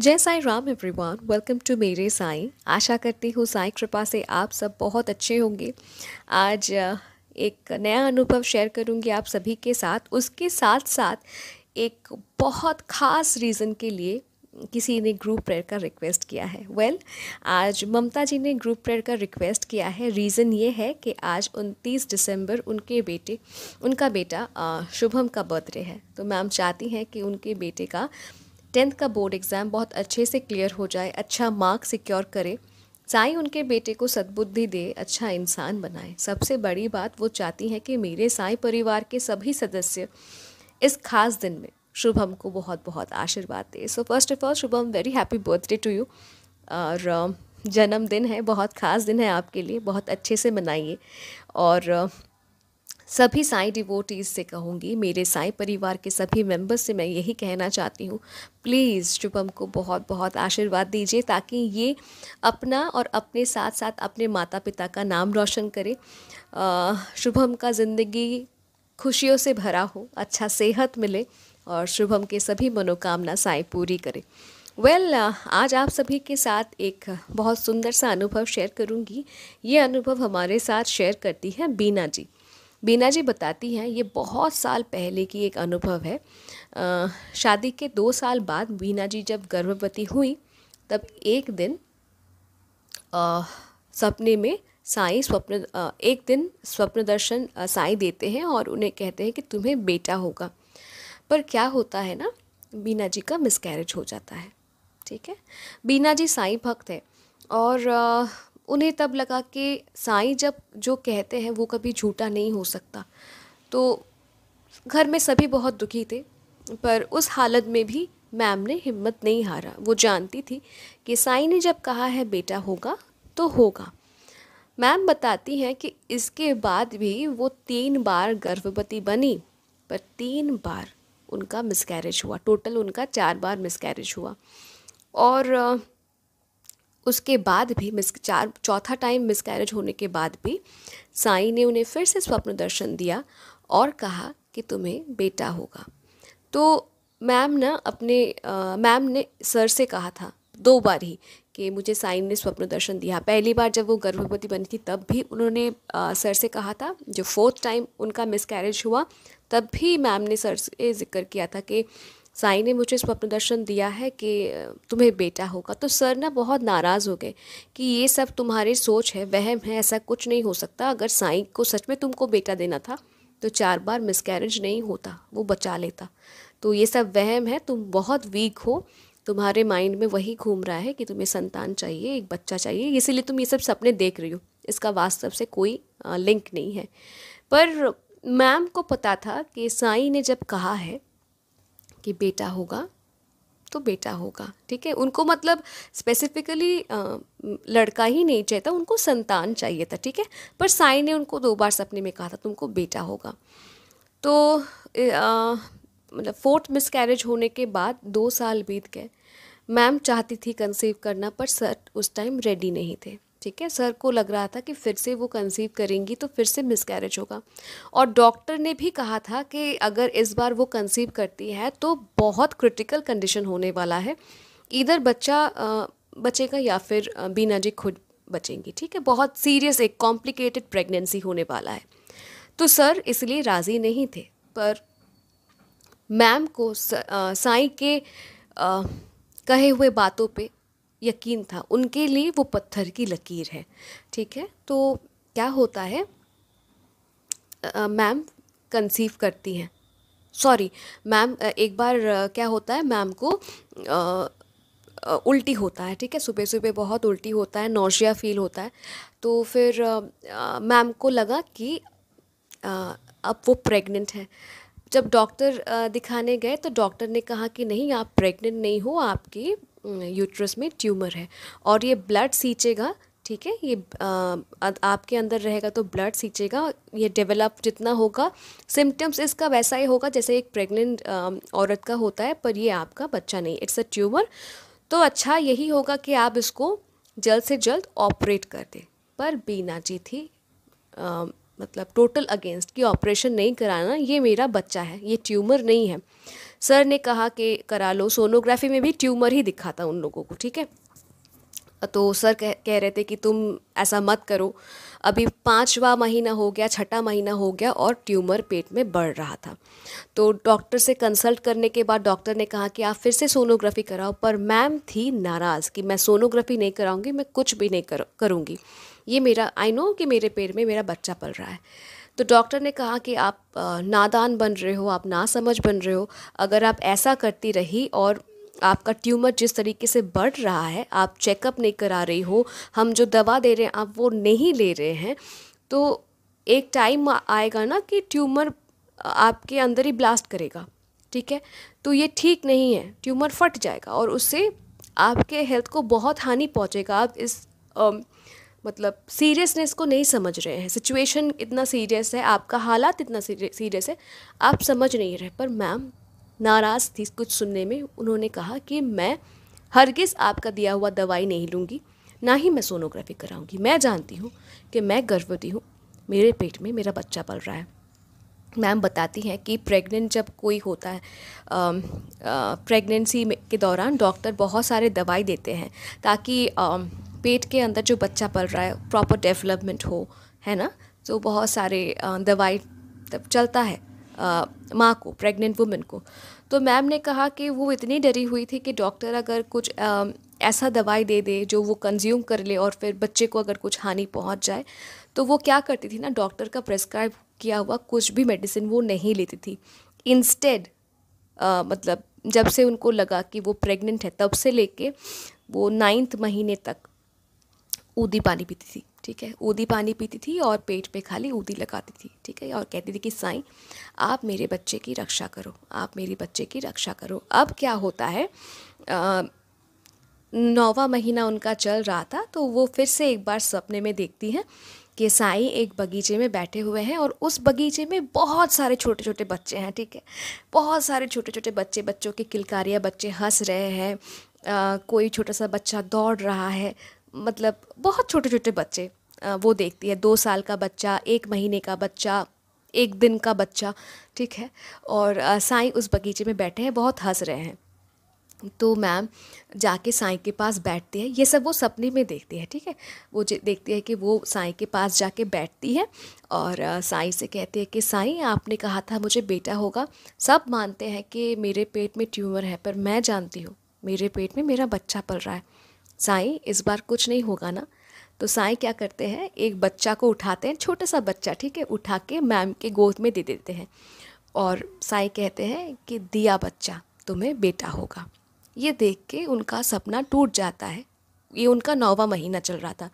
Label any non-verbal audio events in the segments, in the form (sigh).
जय Sai Ram everyone welcome to मेरे साई आशा करती हूँ साई कृपा से आप सब बहुत अच्छे होंगे आज एक नया अनुभव शेयर करूँगी आप सभी के साथ उसके साथ साथ एक बहुत ख़ास रीज़न के लिए किसी ने ग्रुप प्रेयर का रिक्वेस्ट किया है वेल well, आज ममता जी ने ग्रुप प्रेयर का रिक्वेस्ट किया है रीज़न ये है कि आज 29 दिसंबर उनके बेटे उनका बेटा शुभम का बर्थडे है तो मैम चाहती हैं कि उनके बेटे का टेंथ का बोर्ड एग्ज़ाम बहुत अच्छे से क्लियर हो जाए अच्छा मार्क सिक्योर करे साई उनके बेटे को सद्बुद्धि दे अच्छा इंसान बनाए सबसे बड़ी बात वो चाहती हैं कि मेरे साई परिवार के सभी सदस्य इस खास दिन में शुभम को बहुत बहुत आशीर्वाद दे so first of all Shubham very happy birthday to you और जन्मदिन है बहुत ख़ास दिन है आपके लिए बहुत अच्छे से मनाइए और सभी साई डिवोटीज़ से कहूँगी मेरे साई परिवार के सभी मेंबर्स से मैं यही कहना चाहती हूँ प्लीज़ शुभम को बहुत बहुत आशीर्वाद दीजिए ताकि ये अपना और अपने साथ साथ अपने माता पिता का नाम रोशन करे शुभम का ज़िंदगी खुशियों से भरा हो अच्छा सेहत मिले और शुभम के सभी मनोकामना साई पूरी करे वेल well, आज आप सभी के साथ एक बहुत सुंदर सा अनुभव शेयर करूंगी ये अनुभव हमारे साथ शेयर करती है बीना जी बीना जी बताती हैं ये बहुत साल पहले की एक अनुभव है शादी के दो साल बाद बीना जी जब गर्भवती हुई तब एक दिन आ, सपने में साई स्वप्न एक दिन स्वप्न दर्शन साई देते हैं और उन्हें कहते हैं कि तुम्हें बेटा होगा पर क्या होता है ना बीना जी का मिसकैरेज हो जाता है ठीक है बीना जी साई भक्त है और उन्हें तब लगा कि साईं जब जो कहते हैं वो कभी झूठा नहीं हो सकता तो घर में सभी बहुत दुखी थे पर उस हालत में भी मैम ने हिम्मत नहीं हारा वो जानती थी कि साई ने जब कहा है बेटा होगा तो होगा मैम बताती हैं कि इसके बाद भी वो तीन बार गर्भवती बनी पर तीन बार उनका मिसकैरेज हुआ टोटल उनका चार बार मिसकैरेज हुआ और उसके बाद भी मिस चार चौथा टाइम मिस कैरेज होने के बाद भी साई ने उन्हें फिर से स्वप्न दर्शन दिया और कहा कि तुम्हें बेटा होगा तो मैम ना अपने मैम ने सर से कहा था दो बार ही कि मुझे साइन ने स्वप्न दर्शन दिया पहली बार जब वो गर्भवती बनी थी तब भी उन्होंने आ, सर से कहा था जो फोर्थ टाइम उनका कैरेज हुआ तब भी मैम ने सर से जिक्र किया था कि साई ने मुझे स्वप्न दर्शन दिया है कि तुम्हें बेटा होगा तो सर ना बहुत नाराज़ हो गए कि ये सब तुम्हारी सोच है वहम है ऐसा कुछ नहीं हो सकता अगर साई को सच में तुमको बेटा देना था तो चार बार मिसकैरेज नहीं होता वो बचा लेता तो ये सब वहम है तुम बहुत वीक हो तुम्हारे माइंड में वही घूम रहा है कि तुम्हें संतान चाहिए एक बच्चा चाहिए इसीलिए तुम ये सब सपने देख रही हो इसका वास्तव से कोई लिंक नहीं है पर मैम को पता था कि साई ने जब कहा है कि बेटा होगा तो बेटा होगा ठीक है उनको मतलब स्पेसिफिकली लड़का ही नहीं चाहिए था उनको संतान चाहिए था ठीक है पर साई ने उनको दो बार सपने में कहा था तुमको बेटा होगा तो मतलब फोर्थ मिसकैरेज होने के बाद दो साल बीत गए मैम चाहती थी कंसीव करना पर सर उस टाइम रेडी नहीं थे ठीक है सर को लग रहा था कि फिर से वो कंसीव करेंगी तो फिर से मिसकैरेज होगा और डॉक्टर ने भी कहा था कि अगर इस बार वो कंसीव करती है तो बहुत क्रिटिकल कंडीशन होने वाला है इधर बच्चा बचेगा या फिर बीना जी खुद बचेंगी ठीक है बहुत सीरियस एक कॉम्प्लिकेटेड प्रेगनेंसी होने वाला है तो सर इसलिए राज़ी नहीं थे पर मैम को साई के आ, कहे हुए बातों पे यकीन था उनके लिए वो पत्थर की लकीर है ठीक है तो क्या होता है मैम कंसीव करती हैं सॉरी मैम एक बार क्या होता है मैम को आ, उल्टी होता है ठीक है सुबह सुबह बहुत उल्टी होता है नौशिया फील होता है तो फिर मैम को लगा कि आ, अब वो प्रेग्नेंट है जब डॉक्टर दिखाने गए तो डॉक्टर ने कहा कि नहीं आप प्रेग्नेंट नहीं हो आपकी यूट्रस में ट्यूमर है और ये ब्लड सींचेगा ठीक है ये आ, आपके अंदर रहेगा तो ब्लड सींचेगा ये डेवलप जितना होगा सिम्टम्स इसका वैसा ही होगा जैसे एक प्रेग्नेंट औरत का होता है पर ये आपका बच्चा नहीं इट्स अ ट्यूमर तो अच्छा यही होगा कि आप इसको जल्द से जल्द ऑपरेट कर दें पर बीना जी थी आ, मतलब टोटल अगेंस्ट कि ऑपरेशन नहीं कराना ये मेरा बच्चा है ये ट्यूमर नहीं है सर ने कहा कि करा लो सोनोग्राफी में भी ट्यूमर ही दिखा था उन लोगों को ठीक है तो सर कह कह रहे थे कि तुम ऐसा मत करो अभी पाँचवा महीना हो गया छठा महीना हो गया और ट्यूमर पेट में बढ़ रहा था तो डॉक्टर से कंसल्ट करने के बाद डॉक्टर ने कहा कि आप फिर से सोनोग्राफी कराओ पर मैम थी नाराज़ कि मैं सोनोग्राफी नहीं कराऊंगी मैं कुछ भी नहीं कर करूँगी ये मेरा आई नो कि मेरे पेट में मेरा बच्चा पल रहा है तो डॉक्टर ने कहा कि आप नादान बन रहे हो आप ना समझ बन रहे हो अगर आप ऐसा करती रही और आपका ट्यूमर जिस तरीके से बढ़ रहा है आप चेकअप नहीं करा रही हो हम जो दवा दे रहे हैं आप वो नहीं ले रहे हैं तो एक टाइम आएगा ना कि ट्यूमर आपके अंदर ही ब्लास्ट करेगा ठीक है तो ये ठीक नहीं है ट्यूमर फट जाएगा और उससे आपके हेल्थ को बहुत हानि पहुँचेगा आप इस मतलब सीरियसनेस को नहीं समझ रहे हैं सिचुएशन इतना सीरियस है आपका हालात इतना सीरियस है आप समझ नहीं रहे पर मैम नाराज़ थी कुछ सुनने में उन्होंने कहा कि मैं हरगिज़ आपका दिया हुआ दवाई नहीं लूँगी ना ही मैं सोनोग्राफी कराऊँगी मैं जानती हूँ कि मैं गर्भवती हूँ मेरे पेट में मेरा बच्चा पल रहा है मैम बताती हैं कि प्रेग्नेंट जब कोई होता है प्रेगनेंसी के दौरान डॉक्टर बहुत सारे दवाई देते हैं ताकि आ, पेट के अंदर जो बच्चा पल रहा है प्रॉपर डेवलपमेंट हो है ना तो बहुत सारे दवाई तब चलता है माँ को प्रेग्नेंट वुमेन को तो मैम ने कहा कि वो इतनी डरी हुई थी कि डॉक्टर अगर कुछ आ, ऐसा दवाई दे दे जो वो कंज्यूम कर ले और फिर बच्चे को अगर कुछ हानि पहुंच जाए तो वो क्या करती थी ना डॉक्टर का प्रेस्क्राइब किया हुआ कुछ भी मेडिसिन वो नहीं लेती थी इंस्टेड मतलब जब से उनको लगा कि वो प्रेग्नेंट है तब से लेके वो नाइन्थ महीने तक ऊदी पानी पीती थी ठीक है ऊदी पानी पीती थी और पेट पे खाली ऊदी लगाती थी ठीक है और कहती थी कि साईं आप मेरे बच्चे की रक्षा करो आप मेरे बच्चे की रक्षा करो अब क्या होता है नौवा महीना उनका चल रहा था तो वो फिर से एक बार सपने में देखती हैं कि साईं एक बगीचे में बैठे हुए हैं और उस बगीचे में बहुत सारे छोटे छोटे बच्चे हैं ठीक है बहुत सारे छोटे छोटे बच्चे बच्चों की किलकारियाँ बच्चे हंस रहे हैं आ, कोई छोटा सा बच्चा दौड़ रहा है मतलब बहुत छोटे छोटे बच्चे वो देखती है दो साल का बच्चा एक महीने का बच्चा एक दिन का बच्चा ठीक है और साई उस बगीचे में बैठे हैं बहुत हंस रहे हैं तो मैम जाके साई के पास बैठती है ये सब वो सपने में देखती है ठीक है वो देखती है कि वो साई के पास जाके बैठती है और साई से कहती है कि साई आपने कहा था मुझे बेटा होगा सब मानते हैं कि मेरे पेट में ट्यूमर है पर मैं जानती हूँ मेरे पेट में मेरा बच्चा पल रहा है साई इस बार कुछ नहीं होगा ना तो साई क्या करते हैं एक बच्चा को उठाते हैं छोटा सा बच्चा ठीक है उठा के मैम के गोद में दे देते हैं और साई कहते हैं कि दिया बच्चा तुम्हें बेटा होगा ये देख के उनका सपना टूट जाता है ये उनका नौवा महीना चल रहा था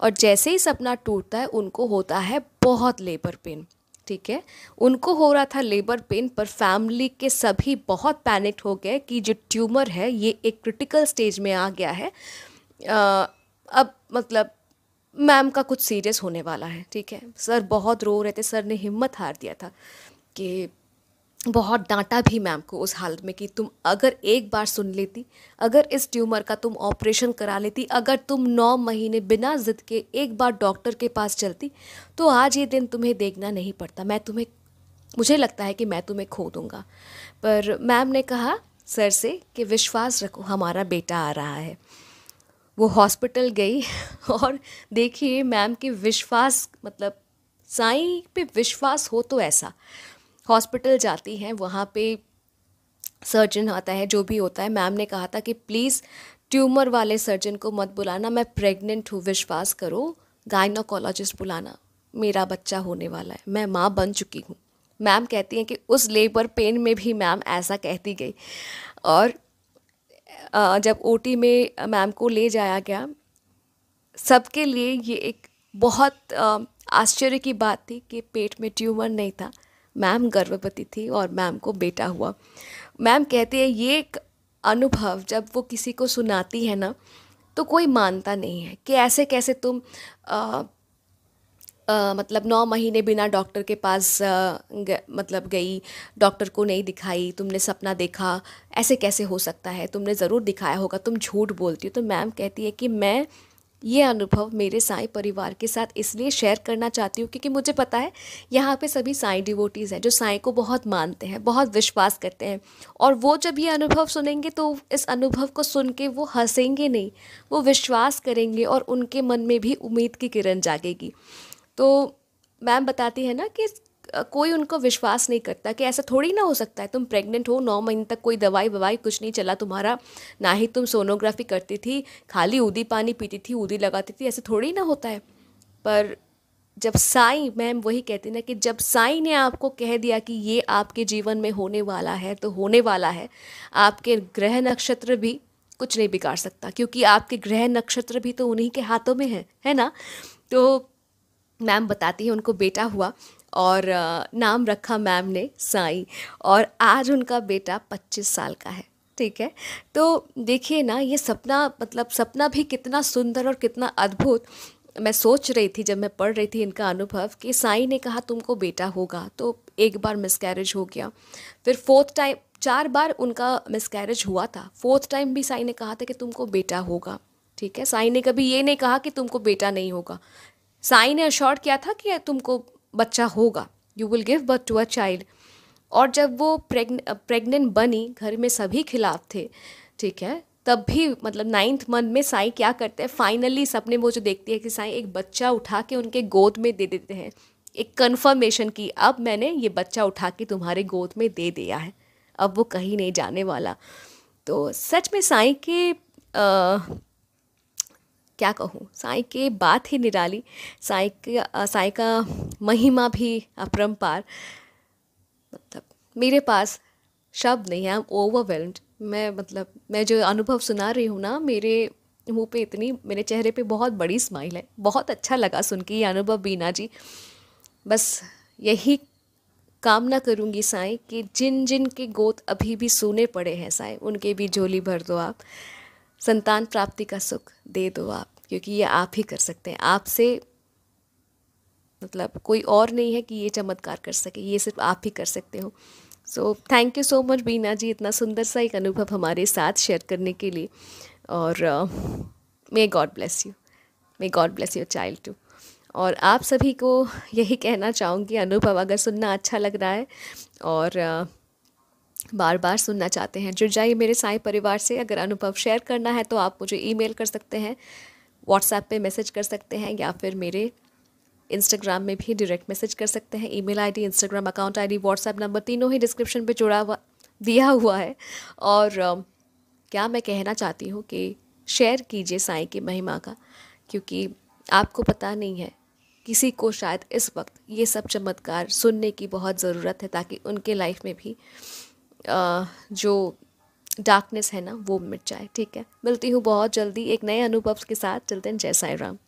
और जैसे ही सपना टूटता है उनको होता है बहुत लेबर पेन ठीक है उनको हो रहा था लेबर पेन पर फैमिली के सभी बहुत पैनिक हो गए कि जो ट्यूमर है ये एक क्रिटिकल स्टेज में आ गया है आ, अब मतलब मैम का कुछ सीरियस होने वाला है ठीक है सर बहुत रो रहे थे सर ने हिम्मत हार दिया था कि बहुत डांटा भी मैम को उस हालत में कि तुम अगर एक बार सुन लेती अगर इस ट्यूमर का तुम ऑपरेशन करा लेती अगर तुम नौ महीने बिना जिद के एक बार डॉक्टर के पास चलती तो आज ये दिन तुम्हें देखना नहीं पड़ता मैं तुम्हें मुझे लगता है कि मैं तुम्हें खो दूँगा पर मैम ने कहा सर से कि विश्वास रखो हमारा बेटा आ रहा है वो हॉस्पिटल गई (laughs) और देखिए मैम के विश्वास मतलब साई पे विश्वास हो तो ऐसा हॉस्पिटल जाती हैं वहाँ पे सर्जन आता है जो भी होता है मैम ने कहा था कि प्लीज़ ट्यूमर वाले सर्जन को मत बुलाना मैं प्रेग्नेंट हूँ विश्वास करो गायनोकोलॉजिस्ट बुलाना मेरा बच्चा होने वाला है मैं माँ बन चुकी हूँ मैम कहती हैं कि उस लेबर पेन में भी मैम ऐसा कहती गई और जब ओ में मैम को ले जाया गया सबके लिए ये एक बहुत आश्चर्य की बात थी कि पेट में ट्यूमर नहीं था मैम गर्भवती थी और मैम को बेटा हुआ मैम कहती है ये एक अनुभव जब वो किसी को सुनाती है ना तो कोई मानता नहीं है कि ऐसे कैसे तुम आ, आ, मतलब नौ महीने बिना डॉक्टर के पास आ, ग, मतलब गई डॉक्टर को नहीं दिखाई तुमने सपना देखा ऐसे कैसे हो सकता है तुमने ज़रूर दिखाया होगा तुम झूठ बोलती हो तो मैम कहती है कि मैं ये अनुभव मेरे साईं परिवार के साथ इसलिए शेयर करना चाहती हूँ क्योंकि मुझे पता है यहाँ पे सभी साई डिवोटीज़ हैं जो साई को बहुत मानते हैं बहुत विश्वास करते हैं और वो जब ये अनुभव सुनेंगे तो इस अनुभव को सुन के वो हंसेंगे नहीं वो विश्वास करेंगे और उनके मन में भी उम्मीद की किरण जागेगी तो मैम बताती है ना कि कोई उनको विश्वास नहीं करता कि ऐसा थोड़ी ना हो सकता है तुम प्रेग्नेंट हो नौ महीने तक कोई दवाई ववाई कुछ नहीं चला तुम्हारा ना ही तुम सोनोग्राफी करती थी खाली ऊदी पानी पीती थी ऊदी लगाती थी ऐसा थोड़ी ना होता है पर जब साई मैम वही कहती ना कि जब साई ने आपको कह दिया कि ये आपके जीवन में होने वाला है तो होने वाला है आपके ग्रह नक्षत्र भी कुछ नहीं बिगाड़ सकता क्योंकि आपके ग्रह नक्षत्र भी तो उन्हीं के हाथों में है है ना तो मैम बताती है उनको बेटा हुआ और नाम रखा मैम ने साई और आज उनका बेटा 25 साल का है ठीक है तो देखिए ना ये सपना मतलब सपना भी कितना सुंदर और कितना अद्भुत मैं सोच रही थी जब मैं पढ़ रही थी इनका अनुभव कि साई ने कहा तुमको बेटा होगा तो एक बार मिसकैरेज हो गया फिर फोर्थ टाइम चार बार उनका मिसकैरेज हुआ था फोर्थ टाइम भी साई ने कहा था कि तुमको बेटा होगा ठीक है साई ने कभी ये नहीं कहा कि तुमको बेटा नहीं होगा साई ने अश्योर किया था कि तुमको बच्चा होगा you will give birth to a child और जब वो प्रेगनेंट बनी घर में सभी खिलाफ थे ठीक है तब भी मतलब नाइन्थ मंथ में साई क्या करते हैं फाइनली सपने वो जो देखती है कि साई एक बच्चा उठा के उनके गोद में दे देते हैं एक कन्फर्मेशन की अब मैंने ये बच्चा उठा के तुम्हारे गोद में दे दिया है अब वो कहीं नहीं जाने वाला तो सच में साई के आ, क्या कहूँ साई के बात ही निराली साई का साई का महिमा भी अपरम्पार मतलब मेरे पास शब्द नहीं है ओवरवेल्ड मैं मतलब मैं जो अनुभव सुना रही हूँ ना मेरे मुँह पे इतनी मेरे चेहरे पे बहुत बड़ी स्माइल है बहुत अच्छा लगा सुन के ये अनुभव बीना जी बस यही कामना करूँगी साई कि जिन जिन के गोत अभी भी सूने पड़े हैं साई उनके भी झोली भर दो आप संतान प्राप्ति का सुख दे दो आप क्योंकि ये आप ही कर सकते हैं आपसे मतलब कोई और नहीं है कि ये चमत्कार कर सके ये सिर्फ आप ही कर सकते हो so thank you so much Beena ji इतना सुंदर सा एक अनुभव हमारे साथ शेयर करने के लिए और may God bless you may God bless your child too और आप सभी को यही कहना चाहूँगी अनुभव अगर सुनना अच्छा लग रहा है और uh, बार बार सुनना चाहते हैं जुड़ जाइए मेरे साई परिवार से अगर अनुभव शेयर करना है तो आप मुझे ई कर सकते हैं व्हाट्सएप पे मैसेज कर सकते हैं या फिर मेरे इंस्टाग्राम में भी डायरेक्ट मैसेज कर सकते हैं email ID Instagram account ID WhatsApp number तीनों ही डिस्क्रिप्शन पे जुड़ा हुआ दिया हुआ है और क्या मैं कहना चाहती हूँ कि शेयर कीजिए साई की महिमा का क्योंकि आपको पता नहीं है किसी को शायद इस वक्त ये सब चमत्कार सुनने की बहुत ज़रूरत है ताकि उनके लाइफ में भी जो डार्कनेस है ना वो मिट जाए ठीक है मिलती हूँ बहुत जल्दी एक नए अनुभव के साथ चलते हैं जय साई राम